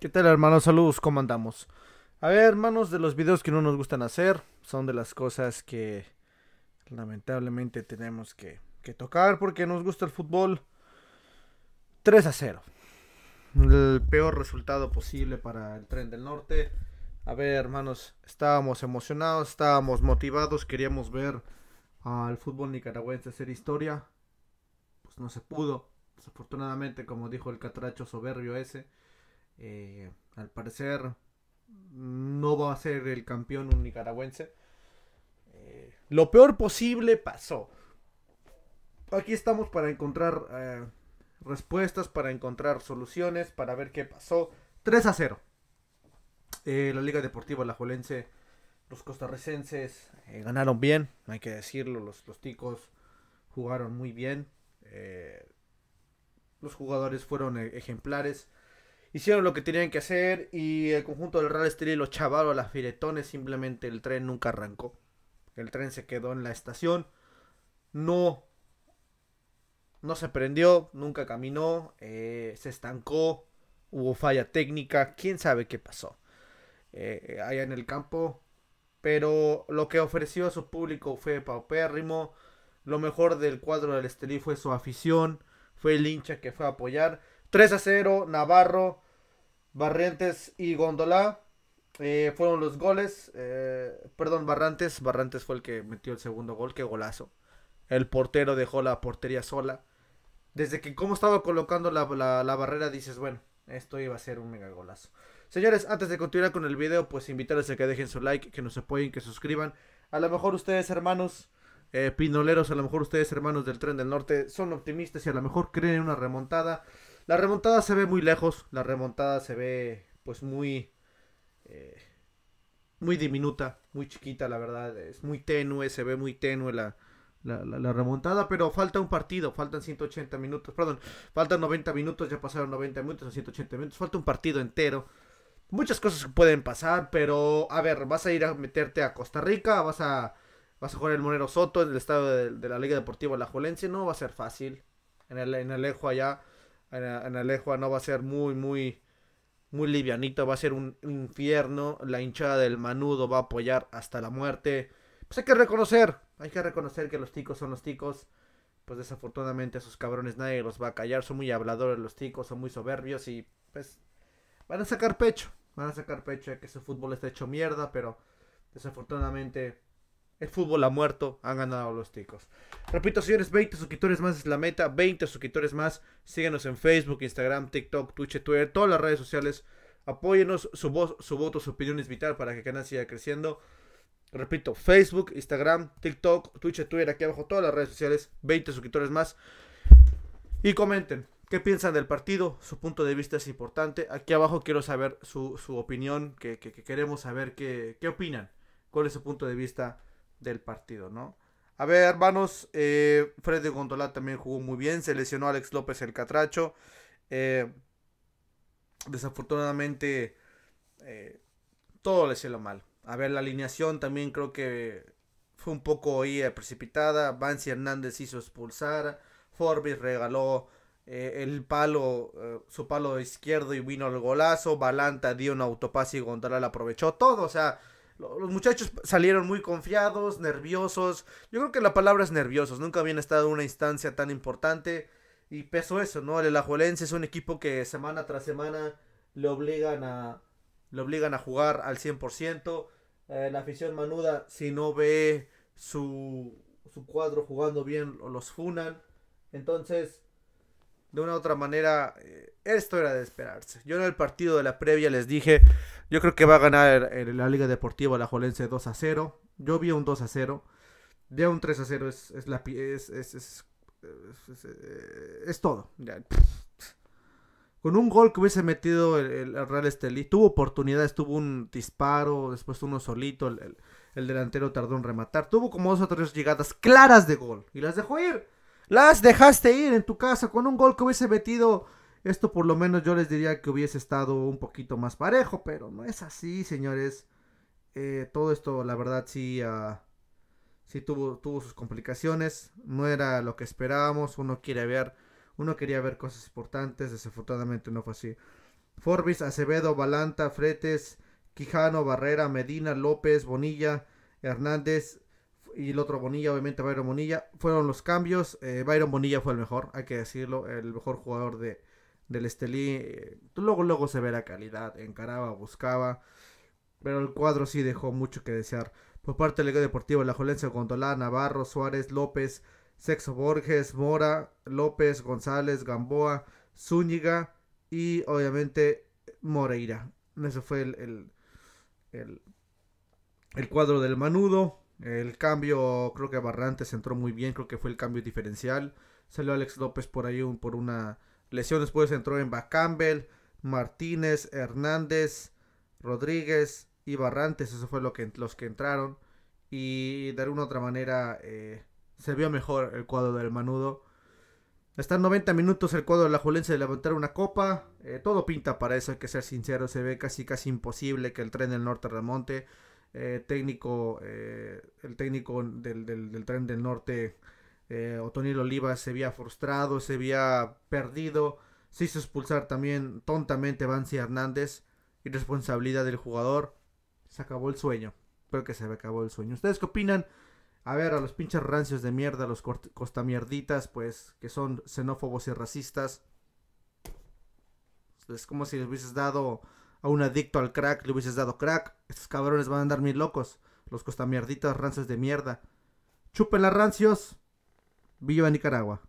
¿Qué tal hermanos? Saludos, ¿cómo andamos? A ver hermanos, de los videos que no nos gustan hacer, son de las cosas que lamentablemente tenemos que, tocar porque nos gusta el fútbol. 3 a 0. El peor resultado posible para el tren del norte. A ver hermanos, estábamos emocionados, estábamos motivados, queríamos ver al fútbol nicaragüense hacer historia. Pues no se pudo. Desafortunadamente, como dijo el catracho soberbio ese eh, al parecer no va a ser el campeón un nicaragüense. Eh, lo peor posible pasó. Aquí estamos para encontrar eh, respuestas, para encontrar soluciones, para ver qué pasó. 3 a 0. la Liga Deportiva Jolense, los costarricenses ganaron bien, hay que decirlo, los, los ticos jugaron muy bien. los jugadores fueron ejemplares hicieron lo que tenían que hacer y el conjunto del Real Estelí lo chavaron a las filetones Simplemente el tren nunca arrancó. El tren se quedó en la estación. No. No se prendió, nunca caminó, eh, se estancó, hubo falla técnica, quién sabe qué pasó eh, allá en el campo. Pero lo que ofreció a su público fue paupérrimo. Lo mejor del cuadro del Estelí fue su afición, fue el hincha que fue a apoyar 3 a 0, Navarro, Barrientes y Gondola. Eh, fueron los goles. Eh, perdón, Barrantes. Barrantes fue el que metió el segundo gol. Qué golazo. El portero dejó la portería sola. Desde que como estaba colocando la, barrera, dices, bueno, esto iba a ser un mega golazo. Señores, antes de continuar con el video, pues invitarles a que dejen su like, que nos apoyen, que suscriban. A lo mejor ustedes, hermanos eh, pinoleros, a lo mejor ustedes, hermanos del tren del norte, son optimistas y a lo mejor creen en una remontada. La remontada se ve muy lejos, la remontada se ve pues muy... Eh, muy diminuta, muy chiquita, la verdad. Es muy tenue, se ve muy tenue la, remontada, pero falta un partido, faltan 180 minutos, perdón, faltan 90 minutos, ya pasaron 90 minutos, 180 minutos, falta un partido entero. Muchas cosas pueden pasar, pero a ver, vas a ir a meterte a Costa Rica, vas a, vas a jugar el Monero Soto en el estado de, la Liga Deportiva La Jolense, no va a ser fácil. En el, en el Ejo allá Analejo no va a ser muy, muy, muy livianito, va a ser un infierno, la hinchada del Manudo va a apoyar hasta la muerte. Pues hay que reconocer, hay que reconocer que los ticos son los ticos. Pues desafortunadamente esos cabrones nadie los va a callar, son muy habladores los ticos, son muy soberbios y pues van a sacar pecho, van a sacar pecho de que su fútbol está hecho mierda, pero desafortunadamente el fútbol ha muerto, han ganado los ticos. Repito, señores, 20 suscriptores más es la meta. 20 suscriptores más. Síguenos en Facebook, Instagram, TikTok, Twitch, Twitter, todas las redes sociales. Apóyenos, su voz, su voto, su opinión es vital para que el canal siga creciendo. Repito, Facebook, Instagram, TikTok, Twitch, Twitter, aquí abajo, todas las redes sociales. 20 suscriptores más. Y comenten, ¿qué piensan del partido? Su punto de vista es importante. Aquí abajo quiero saber su, opinión, que, queremos saber qué, qué opinan. ¿Cuál es su punto de vista? del partido, ¿no? A ver, hermanos, eh, Freddy Gondola también jugó muy bien, se lesionó Alex López el catracho. Eh, desafortunadamente, eh, todo le salió mal. A ver, la alineación también creo que fue un poco ahí eh, precipitada. Vance Hernández hizo expulsar, Forbes regaló el palo, su palo izquierdo y vino el golazo. Balanta dio un autopase y Gondola aprovechó todo, o sea los muchachos salieron muy confiados, nerviosos. Yo creo que la palabra es nerviosos. Nunca habían estado en una instancia tan importante. Y peso eso, ¿no? El ajuelense es un equipo que semana tras semana le obligan a, le obligan a jugar al 100%. Eh, la afición manuda, si no ve su, su cuadro jugando bien, los funan. Entonces, de una u otra manera, eh, esto era de esperarse. Yo en el partido de la previa les dije, yo creo que va a ganar en la Liga Deportiva la Jolense 2 a 0. Yo vi un 2 a 0. De un 3 a 0 es, es la es, es, es todo. Con un gol que hubiese metido el, Real Estelí, tuvo oportunidades, tuvo un disparo, después uno solito, el, el, delantero tardó en rematar, tuvo como dos o tres llegadas claras de gol y las dejó ir. Las dejaste ir en tu casa con un gol que hubiese metido esto por lo menos yo les diría que hubiese estado un poquito más parejo, pero no es así, señores. Eh, todo esto, la verdad, sí, ah, sí tuvo, tuvo sus complicaciones. No era lo que esperábamos. Uno quiere ver, uno quería ver cosas importantes. Desafortunadamente no fue así. Forbis, Acevedo, Balanta, Fretes, Quijano, Barrera, Medina, López, Bonilla, Hernández y el otro Bonilla, obviamente Byron Bonilla. Fueron los cambios. Eh, Byron Bonilla fue el mejor, hay que decirlo, el mejor jugador de, del Estelí, eh, luego, luego se ve la calidad, encaraba, buscaba, pero el cuadro sí dejó mucho que desear. Por parte del Liga Deportivo, la Jolencia Gondolá, Navarro, Suárez, López, Sexo Borges, Mora, López, González, Gamboa, Zúñiga y obviamente Moreira. Ese fue el, el, el, cuadro del Manudo. El cambio, creo que Barrantes entró muy bien, creo que fue el cambio diferencial. Salió Alex López por ahí por una Lesión después entró en Campbell, Martínez, Hernández, Rodríguez y Barrantes. Eso fue lo que, los que entraron. Y de alguna otra manera eh, se vio mejor el cuadro del Manudo. Están 90 minutos el cuadro de la Julense de levantar una copa. Eh, todo pinta para eso, hay que ser sincero. Se ve casi casi imposible que el tren del norte remonte. Eh, técnico, el técnico del, tren del norte eh, Oliva se había frustrado, se había perdido. Se hizo expulsar también tontamente Vance Hernández. Irresponsabilidad del jugador. Se acabó el sueño. Creo que se acabó el sueño. ¿Ustedes qué opinan? A ver, a los pinches rancios de mierda, a los costamierditas, pues, que son xenófobos y racistas. Es como si le hubieses dado a un adicto al crack, le hubieses dado crack. Estos cabrones van a andar mil locos. Los costamierditas, rancios de mierda. Chupen las rancios. Viva Nicaragua.